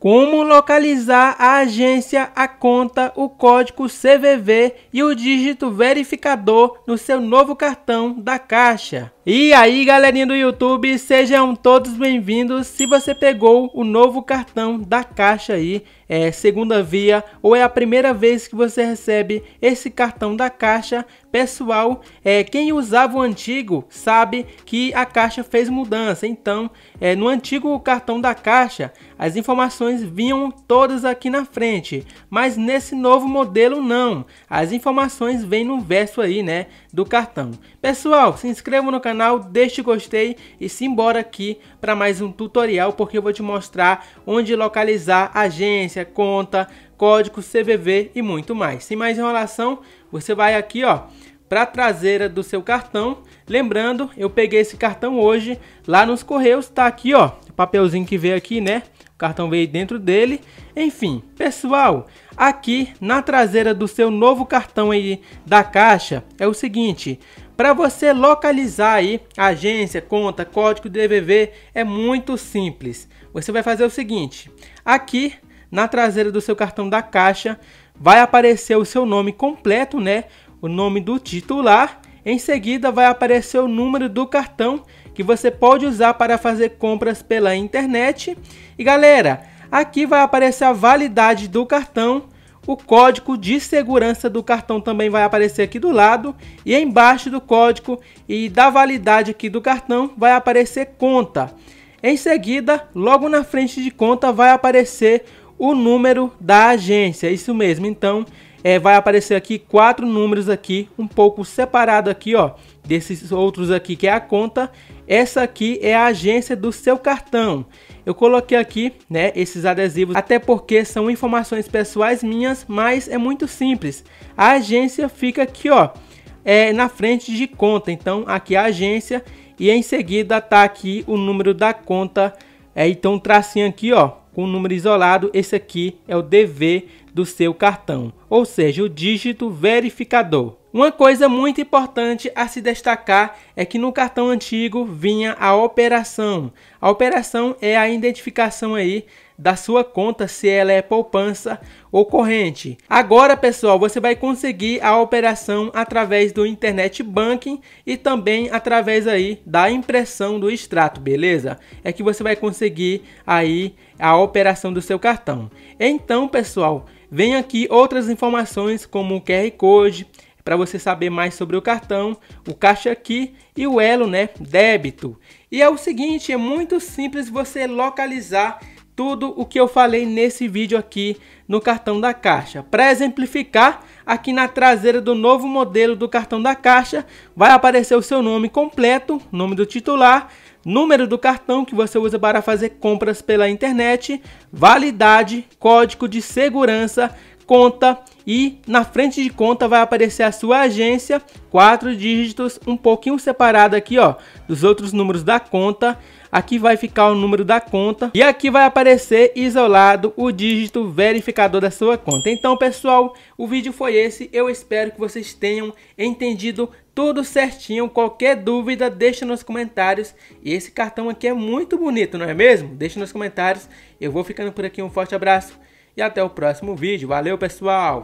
Como localizar a agência, a conta, o código CVV e o dígito verificador no seu novo cartão da Caixa. E aí galerinha do YouTube, sejam todos bem-vindos. Se você pegou o novo cartão da Caixa aí, é segunda via, ou é a primeira vez que você recebe esse cartão da Caixa, pessoal, é, quem usava o antigo sabe que a Caixa fez mudança. Então, é, no antigo cartão da Caixa, as informações vinham todas aqui na frente, mas nesse novo modelo não. As informações vêm no verso aí, né, do cartão. Pessoal, se inscreva no canal canal, deixe gostei e simbora aqui para mais um tutorial, porque eu vou te mostrar onde localizar agência, conta, código, CVV e muito mais. Sem mais enrolação, você vai aqui ó, para a traseira do seu cartão. Lembrando, eu peguei esse cartão hoje lá nos Correios, tá aqui ó, papelzinho que veio aqui, né? O cartão veio dentro dele. Enfim, pessoal, aqui na traseira do seu novo cartão aí da caixa é o seguinte, para você localizar aí agência, conta, código DVV é muito simples. Você vai fazer o seguinte: aqui na traseira do seu cartão da caixa vai aparecer o seu nome completo, né? O nome do titular. Em seguida vai aparecer o número do cartão que você pode usar para fazer compras pela internet. E galera, aqui vai aparecer a validade do cartão o código de segurança do cartão também vai aparecer aqui do lado e embaixo do código e da validade aqui do cartão vai aparecer conta. Em seguida, logo na frente de conta vai aparecer o número da agência, isso mesmo. Então, é, vai aparecer aqui quatro números aqui, um pouco separado aqui, ó, desses outros aqui que é a conta. Essa aqui é a agência do seu cartão. Eu coloquei aqui, né, esses adesivos, até porque são informações pessoais minhas, mas é muito simples. A agência fica aqui, ó, é, na frente de conta. Então, aqui é a agência e em seguida tá aqui o número da conta. É, então, um tracinho aqui, ó, com um número isolado, esse aqui é o DV do seu cartão, ou seja, o dígito verificador. Uma coisa muito importante a se destacar é que no cartão antigo vinha a operação. A operação é a identificação aí da sua conta se ela é poupança ou corrente. Agora, pessoal, você vai conseguir a operação através do internet banking e também através aí da impressão do extrato, beleza? É que você vai conseguir aí a operação do seu cartão. Então, pessoal, vem aqui outras informações como o QR Code, para você saber mais sobre o cartão, o caixa aqui e o elo, né, débito. E é o seguinte, é muito simples você localizar tudo o que eu falei nesse vídeo aqui no cartão da caixa. Para exemplificar, aqui na traseira do novo modelo do cartão da caixa vai aparecer o seu nome completo, nome do titular, número do cartão que você usa para fazer compras pela internet, validade, código de segurança conta e na frente de conta vai aparecer a sua agência, quatro dígitos, um pouquinho separado aqui, ó, dos outros números da conta. Aqui vai ficar o número da conta e aqui vai aparecer isolado o dígito verificador da sua conta. Então, pessoal, o vídeo foi esse. Eu espero que vocês tenham entendido tudo certinho. Qualquer dúvida, deixa nos comentários. E esse cartão aqui é muito bonito, não é mesmo? Deixa nos comentários. Eu vou ficando por aqui. Um forte abraço e até o próximo vídeo. Valeu, pessoal!